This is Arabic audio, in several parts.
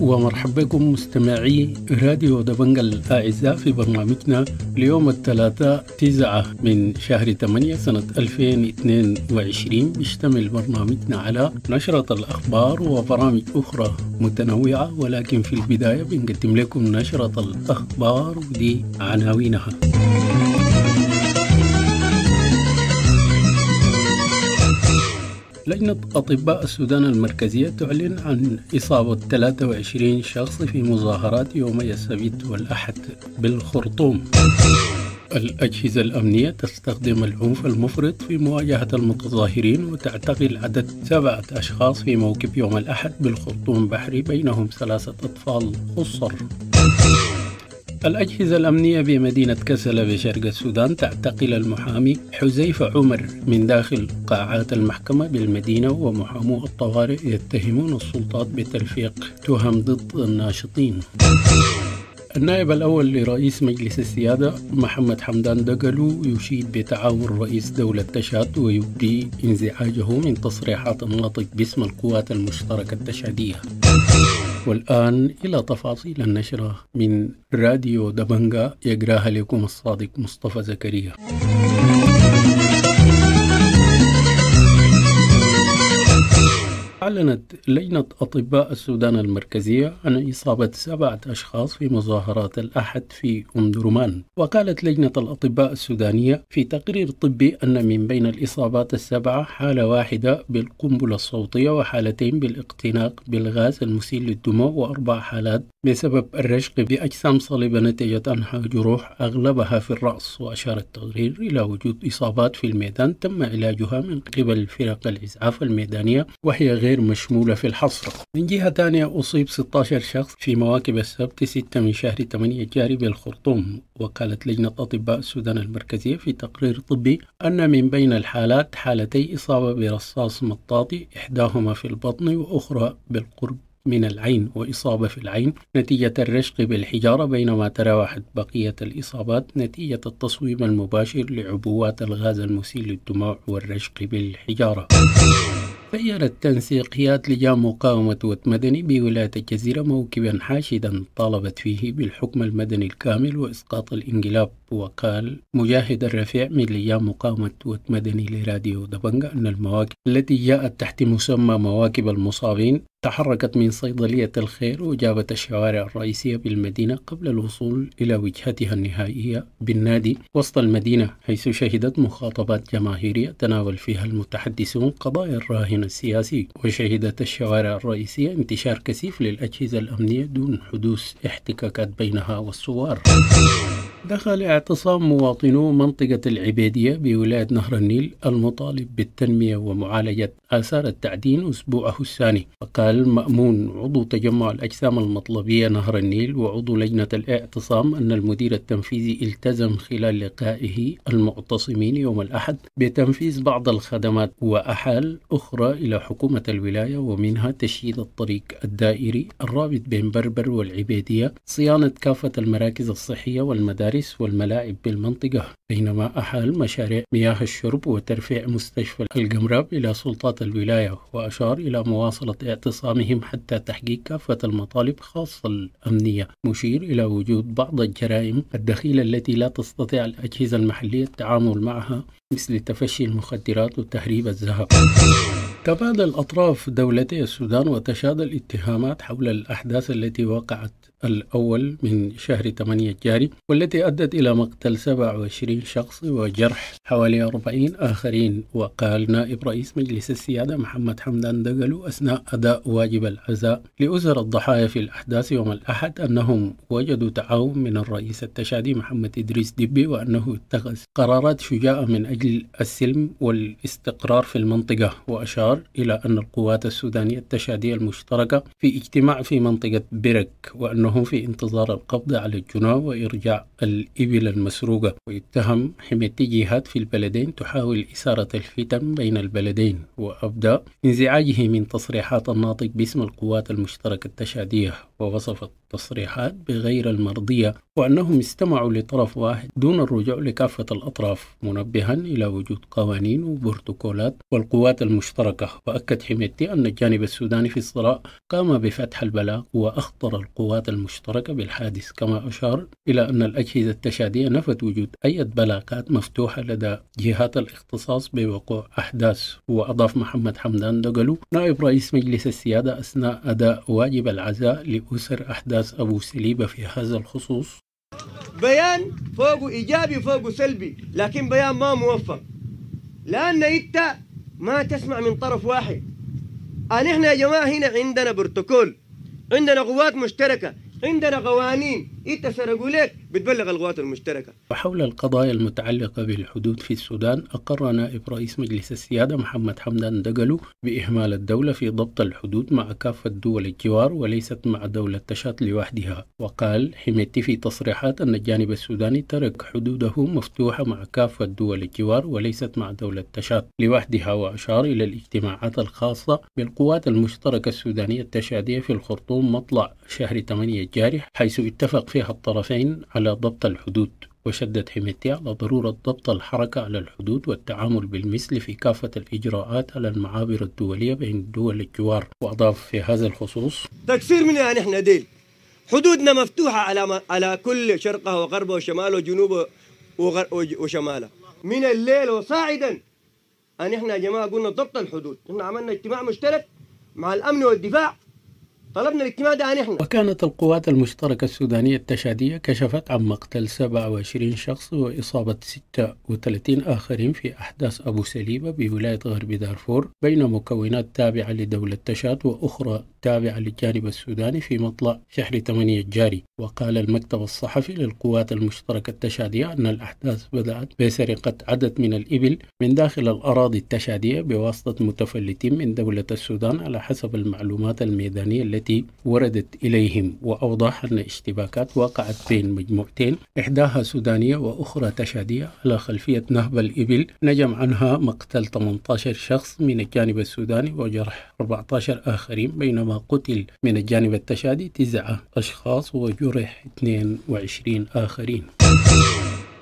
ومرحبا بكم مستمعي راديو دبنجل الأعزاء في برنامجنا اليوم الثلاثاء 9 من شهر 8 سنة 2022 بيشتمل برنامجنا على نشرة الأخبار وبرامج أخرى متنوعة ولكن في البداية بنقدم لكم نشرة الأخبار ودي عناوينها لجنة أطباء السودان المركزية تعلن عن إصابة 23 شخص في مظاهرات يومي السبت والأحد بالخرطوم الأجهزة الأمنية تستخدم العنف المفرط في مواجهة المتظاهرين وتعتقل عدد سبعة أشخاص في موكب يوم الأحد بالخرطوم بحري بينهم ثلاثة أطفال خصر الأجهزة الأمنية بمدينة كسلة بشرق السودان تعتقل المحامي حذيفة عمر من داخل قاعات المحكمة بالمدينة ومحامو الطوارئ يتهمون السلطات بتلفيق تهم ضد الناشطين النائب الأول لرئيس مجلس السيادة محمد حمدان دقلو يشيد بتعاون رئيس دولة تشاد ويبدي انزعاجه من تصريحات الناطق باسم القوات المشتركة التشادية والآن إلى تفاصيل النشرة من راديو دبنجا يقراها لكم الصادق مصطفى زكريا أعلنت لجنة أطباء السودان المركزية عن إصابة سبعة أشخاص في مظاهرات الأحد في أم درمان وقالت لجنة الأطباء السودانية في تقرير طبي أن من بين الإصابات السبعة حالة واحدة بالقنبلة الصوتية وحالتين بالاقتناق بالغاز المسيل للدموع وأربع حالات بسبب الرشق بأجسام صلبة نتيجة عنها جروح أغلبها في الرأس وأشار التقرير إلى وجود إصابات في الميدان تم علاجها من قبل فرق الإسعاف الميدانية وهي غير مشمولة في الحصر من جهة ثانية أصيب 16 شخص في مواكب السبت 6 من شهر 8 الجاري بالخرطوم وقالت لجنة أطباء السودان المركزية في تقرير طبي أن من بين الحالات حالتي إصابة برصاص مطاطي إحداهما في البطن وأخرى بالقرب من العين وإصابة في العين نتيجة الرشق بالحجارة بينما تراوحت بقية الإصابات نتيجة التصويب المباشر لعبوات الغاز المسيل للدموع والرشق بالحجارة غيرت تنسيقيات لجان مقاومة وتمدني بولاية الجزيرة موكبا حاشدا طالبت فيه بالحكم المدني الكامل وإسقاط الانقلاب وقال مجاهد الرفيع من لجان مقاومة مدني لراديو دبنجة أن المواكب التي جاءت تحت مسمى مواكب المصابين تحركت من صيدلية الخير وجابت الشوارع الرئيسية بالمدينة قبل الوصول إلى وجهتها النهائية بالنادي وسط المدينة حيث شهدت مخاطبات جماهيرية تناول فيها المتحدثون قضايا الراهن السياسي وشهدت الشوارع الرئيسية انتشار كثيف للأجهزة الأمنية دون حدوث احتكاكات بينها والثوار دخل اعتصام مواطنو منطقة العبيدية بولاية نهر النيل المطالب بالتنمية ومعالجة آثار التعدين أسبوعه الثاني وقال مأمون عضو تجمع الأجسام المطلبية نهر النيل وعضو لجنة الاعتصام أن المدير التنفيذي التزم خلال لقائه المعتصمين يوم الأحد بتنفيذ بعض الخدمات وأحال أخرى إلى حكومة الولاية ومنها تشييد الطريق الدائري الرابط بين بربر والعبيدية صيانة كافة المراكز الصحية والمدارس والملاعب بالمنطقة بينما أحال مشاريع مياه الشرب وترفيع مستشفى القمراب إلى سلطات الولاية وأشار إلى مواصلة اعتصامهم حتى تحقيق كافة المطالب خاصة الأمنية مشير إلى وجود بعض الجرائم الدخيلة التي لا تستطيع الأجهزة المحلية التعامل معها مثل تفشي المخدرات وتهريب الذهب تبادل أطراف دولتي السودان وتشاد الاتهامات حول الأحداث التي وقعت الأول من شهر 8 الجاري والتي أدت إلى مقتل 27 شخص وجرح حوالي 40 آخرين وقال نائب رئيس مجلس السيادة محمد حمدان دقلو أثناء أداء واجب العزاء لأسر الضحايا في الأحداث يوم الأحد أنهم وجدوا تعاون من الرئيس التشادي محمد إدريس دبي وأنه اتخذ قرارات شجاعة من أجل السلم والاستقرار في المنطقة وأشار القرار إلى أن القوات السودانية التشادية المشتركة في اجتماع في منطقة برك وأنهم في انتظار القبض على الجنوة وإرجاع الإبل المسروقة ويتهم حميتي جهات في البلدين تحاول إثارة الفتن بين البلدين وأبدى انزعاجه من تصريحات الناطق باسم القوات المشتركة التشادية ووصف التصريحات بغير المرضية وأنهم استمعوا لطرف واحد دون الرجوع لكافة الأطراف منبها إلى وجود قوانين وبروتوكولات والقوات المشتركة وأكد حميتي أن الجانب السوداني في الصراع قام بفتح البلاغ وأخطر القوات المشتركة بالحادث كما أشار إلى أن الأجهزة التشادية نفت وجود أي بلاغات مفتوحة لدى جهات الاختصاص بوقوع أحداث وأضاف محمد حمدان دقلو نائب رئيس مجلس السيادة أثناء أداء واجب العزاء لأسر أحداث القداس أبو سليبة في هذا الخصوص بيان فوق إيجابي فوق سلبي لكن بيان ما موفق لأن أنت ما تسمع من طرف واحد أن إحنا يا جماعة هنا عندنا بروتوكول عندنا قوات مشتركة عندنا قوانين انت إيه سرقوا بتبلغ القوات المشتركه وحول القضايا المتعلقه بالحدود في السودان اقر نائب رئيس مجلس السياده محمد حمدان دقلو باهمال الدوله في ضبط الحدود مع كافه دول الجوار وليست مع دوله تشات لوحدها وقال حميتي في تصريحات ان الجانب السوداني ترك حدوده مفتوحه مع كافه دول الجوار وليست مع دوله تشات لوحدها واشار الى الاجتماعات الخاصه بالقوات المشتركه السودانيه التشاديه في الخرطوم مطلع شهر 8 الجاري حيث اتفق في توقيع الطرفين على ضبط الحدود وشدت حميتيا على ضرورة ضبط الحركة على الحدود والتعامل بالمثل في كافة الإجراءات على المعابر الدولية بين دول الجوار وأضاف في هذا الخصوص تكسير منها نحن ديل حدودنا مفتوحة على على كل شرقه وغربه وشماله وجنوبه وشمالها من الليل وصاعدا أن احنا يا جماعة قلنا ضبط الحدود احنا عملنا اجتماع مشترك مع الأمن والدفاع طلبنا الاجتماع ده عن احنا وكانت القوات المشتركة السودانية التشادية كشفت عن مقتل 27 شخص وإصابة 36 آخرين في أحداث أبو سليبة بولاية غرب دارفور بين مكونات تابعة لدولة تشاد وأخرى تابعة للجانب السوداني في مطلع شهر 8 الجاري وقال المكتب الصحفي للقوات المشتركة التشادية أن الأحداث بدأت بسرقة عدد من الإبل من داخل الأراضي التشادية بواسطة متفلتين من دولة السودان على حسب المعلومات الميدانية التي التي وردت إليهم وأوضح أن اشتباكات وقعت بين مجموعتين إحداها سودانية وأخرى تشادية على خلفية نهب الإبل نجم عنها مقتل 18 شخص من الجانب السوداني وجرح 14 آخرين بينما قتل من الجانب التشادي تسعة أشخاص وجرح 22 آخرين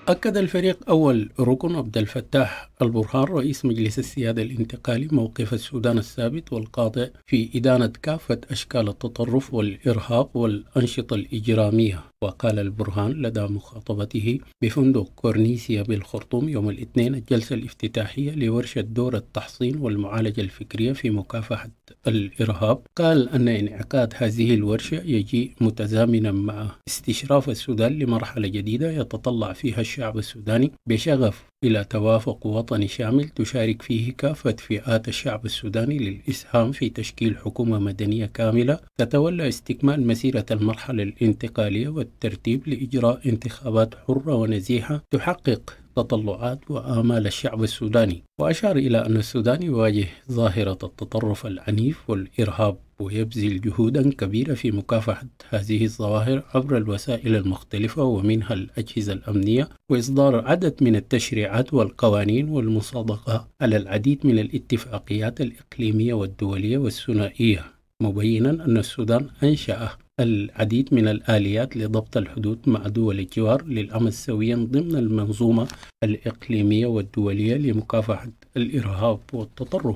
أكد الفريق أول ركن عبد الفتاح البرهان رئيس مجلس السيادة الانتقالي موقف السودان الثابت والقاطع في إدانة كافة أشكال التطرف والإرهاب والأنشطة الإجرامية وقال البرهان لدى مخاطبته بفندق كورنيسيا بالخرطوم يوم الاثنين الجلسة الافتتاحية لورشة دور التحصين والمعالجة الفكرية في مكافحة الإرهاب قال أن انعقاد هذه الورشة يجيء متزامنا مع استشراف السودان لمرحلة جديدة يتطلع فيها الشعب السوداني بشغف إلى توافق وطني شامل تشارك فيه كافة فئات الشعب السوداني للإسهام في تشكيل حكومة مدنية كاملة تتولى استكمال مسيرة المرحلة الانتقالية والترتيب لإجراء انتخابات حرة ونزيهة تحقق تطلعات وآمال الشعب السوداني وأشار إلى أن السودان يواجه ظاهرة التطرف العنيف والإرهاب ويبذل جهودا كبيرة في مكافحة هذه الظواهر عبر الوسائل المختلفة ومنها الأجهزة الأمنية وإصدار عدد من التشريعات والقوانين والمصادقة على العديد من الاتفاقيات الإقليمية والدولية والثنائية مبينا أن السودان أنشأ العديد من الآليات لضبط الحدود مع دول الجوار للعمل سويا ضمن المنظومة الإقليمية والدولية لمكافحة الإرهاب والتطرف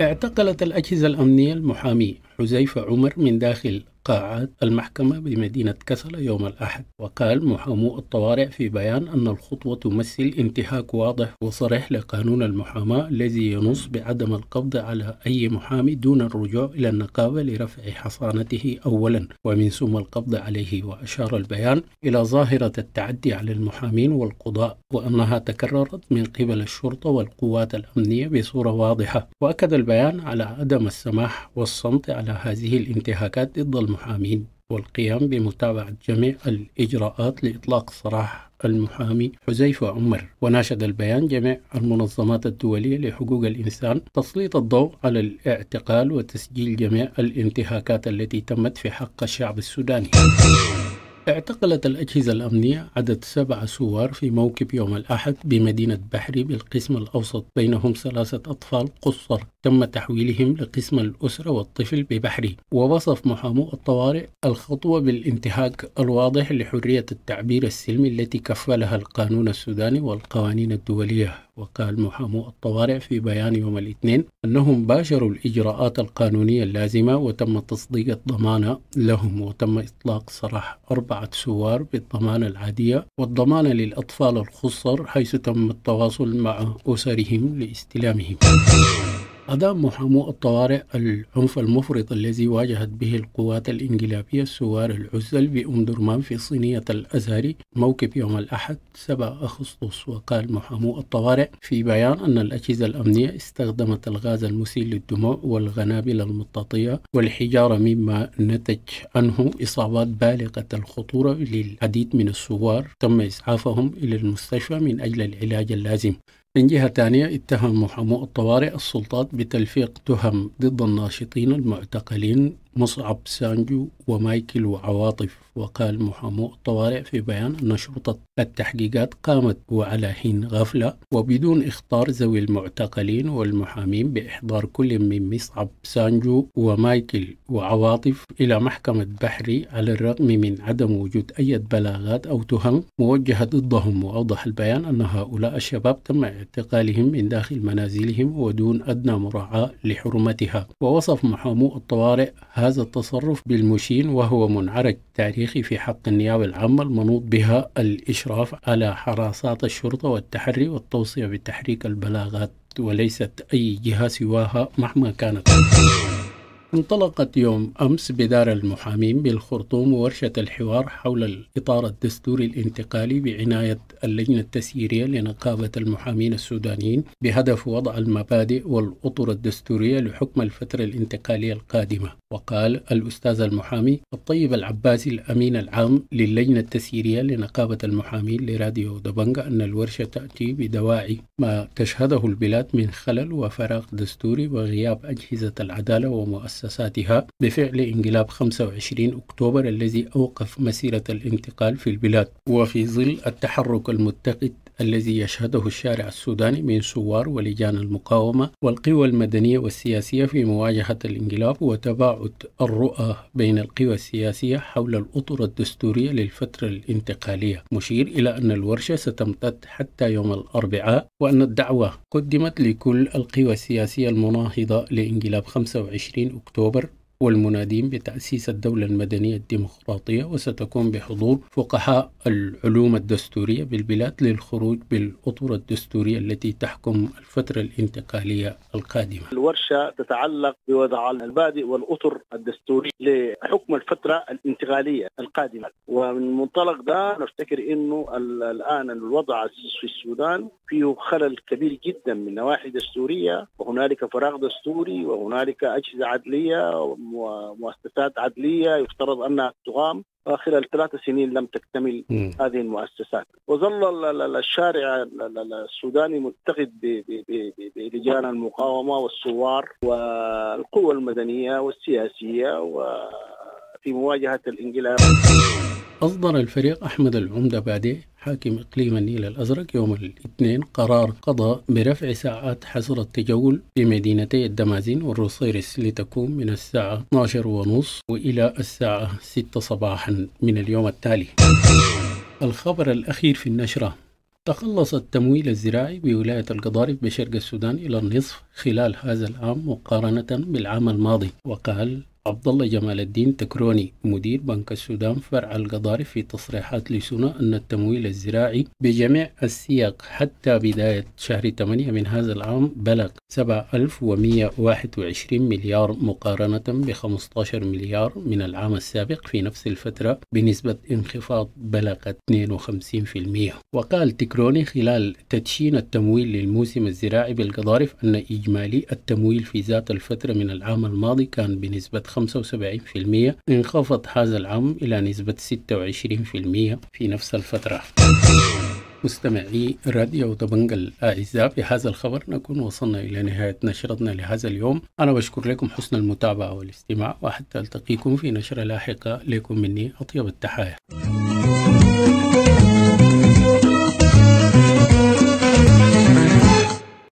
اعتقلت الأجهزة الأمنية المحامي حذيفة عمر من داخل قاعات المحكمة بمدينة كسلة يوم الأحد وقال محامو الطوارئ في بيان أن الخطوة تمثل انتهاك واضح وصريح لقانون المحاماة الذي ينص بعدم القبض على أي محامي دون الرجوع إلى النقابة لرفع حصانته أولا ومن ثم القبض عليه وأشار البيان إلى ظاهرة التعدي على المحامين والقضاء وأنها تكررت من قبل الشرطة والقوات الأمنية بصورة واضحة وأكد البيان على عدم السماح والصمت على هذه الانتهاكات ضد المحامين والقيام بمتابعة جميع الإجراءات لإطلاق سراح المحامي حذيفة عمر وناشد البيان جميع المنظمات الدولية لحقوق الإنسان تسليط الضوء على الاعتقال وتسجيل جميع الانتهاكات التي تمت في حق الشعب السوداني اعتقلت الأجهزة الأمنية عدد سبع سوار في موكب يوم الأحد بمدينة بحري بالقسم الأوسط بينهم ثلاثة أطفال قصر تم تحويلهم لقسم الأسرة والطفل ببحري ووصف محامو الطوارئ الخطوة بالانتهاك الواضح لحرية التعبير السلمي التي كفلها القانون السوداني والقوانين الدولية وقال محامو الطوارئ في بيان يوم الاثنين أنهم باشروا الإجراءات القانونية اللازمة وتم تصديق الضمانة لهم وتم إطلاق سراح أربعة سوار بالضمانة العادية والضمانة للأطفال الخصر حيث تم التواصل مع أسرهم لاستلامهم أدى محامو الطوارئ العنف المفرط الذي واجهت به القوات الإنقلابية الثوار العزل بأم درمان في صينية الأزهري موكب يوم الأحد 7 أغسطس وقال محامو الطوارئ في بيان أن الأجهزة الأمنية استخدمت الغاز المسيل للدموع والقنابل المطاطية والحجارة مما نتج عنه إصابات بالغة الخطورة للعديد من الثوار تم إسعافهم إلى المستشفى من أجل العلاج اللازم من جهة ثانية اتهم محامو الطوارئ السلطات بتلفيق تهم ضد الناشطين المعتقلين مصعب سانجو ومايكل وعواطف وقال محامو الطوارئ في بيان أن شرطة التحقيقات قامت وعلى حين غفلة وبدون إخطار ذوي المعتقلين والمحامين بإحضار كل من مصعب سانجو ومايكل وعواطف إلى محكمة بحري على الرغم من عدم وجود أي بلاغات أو تهم موجهة ضدهم وأوضح البيان أن هؤلاء الشباب تم اعتقالهم من داخل منازلهم ودون أدنى مراعاة لحرمتها ووصف محامو الطوارئ هذا التصرف بالمشين وهو منعرج تاريخي في حق النيابة العامة المنوط بها الإشراف على حراسات الشرطة والتحري والتوصية بتحريك البلاغات وليست أي جهة سواها مهما كانت انطلقت يوم أمس بدار المحامين بالخرطوم ورشة الحوار حول الإطار الدستوري الانتقالي بعناية اللجنة التسييرية لنقابة المحامين السودانيين بهدف وضع المبادئ والأطر الدستورية لحكم الفترة الانتقالية القادمة وقال الأستاذ المحامي الطيب العباسي الأمين العام للجنة التسييرية لنقابة المحامين لراديو دبنجة أن الورشة تأتي بدواعي ما تشهده البلاد من خلل وفراغ دستوري وغياب أجهزة العدالة ومؤسسات مؤسساتها بفعل انقلاب 25 أكتوبر الذي أوقف مسيرة الانتقال في البلاد وفي ظل التحرك المتقد الذي يشهده الشارع السوداني من ثوار ولجان المقاومة والقوى المدنية والسياسية في مواجهة الانقلاب وتباعد الرؤى بين القوى السياسية حول الأطر الدستورية للفترة الانتقالية مشير إلى أن الورشة ستمتد حتى يوم الأربعاء وأن الدعوة قدمت لكل القوى السياسية المناهضة لانقلاب 25 أكتوبر والمنادين بتأسيس الدولة المدنية الديمقراطية وستكون بحضور فقهاء العلوم الدستورية بالبلاد للخروج بالأطر الدستورية التي تحكم الفترة الانتقالية القادمة الورشة تتعلق بوضع المبادئ والأطر الدستورية لحكم الفترة الانتقالية القادمة ومن منطلق ده نفتكر أنه الآن الوضع في السودان فيه خلل كبير جدا من نواحي دستورية وهنالك فراغ دستوري وهنالك أجهزة عدلية ومؤسسات عدليه يفترض انها تقام خلال ثلاث سنين لم تكتمل م. هذه المؤسسات وظل الشارع السوداني متقد بلجان المقاومة والثوار والقوى المدنية والسياسية وفي مواجهة الانقلاب أصدر الفريق أحمد العمدة بادي حاكم إقليم النيل الأزرق يوم الاثنين قرار قضاء برفع ساعات حظر التجول في مدينتي الدمازين والروسيرس لتكون من الساعة 12 ونص وإلى الساعة 6 صباحا من اليوم التالي الخبر الأخير في النشرة تقلص التمويل الزراعي بولاية القضارف بشرق السودان إلى النصف خلال هذا العام مقارنة بالعام الماضي وقال عبد الله جمال الدين تكروني مدير بنك السودان فرع القضاري في تصريحات لسنا أن التمويل الزراعي بجميع السياق حتى بداية شهر 8 من هذا العام بلغ 7121 مليار مقارنة ب 15 مليار من العام السابق في نفس الفترة بنسبة انخفاض بلغت 52% وقال تكروني خلال تدشين التمويل للموسم الزراعي بالقضارف أن إجمالي التمويل في ذات الفترة من العام الماضي كان بنسبة 75% انخفض هذا العام إلى نسبة 26% في نفس الفترة مستمعي راديو دبنجل الأعزاء بهذا الخبر نكون وصلنا إلى نهاية نشرتنا لهذا اليوم أنا بشكر لكم حسن المتابعة والاستماع وحتى ألتقيكم في نشرة لاحقة لكم مني أطيب التحايا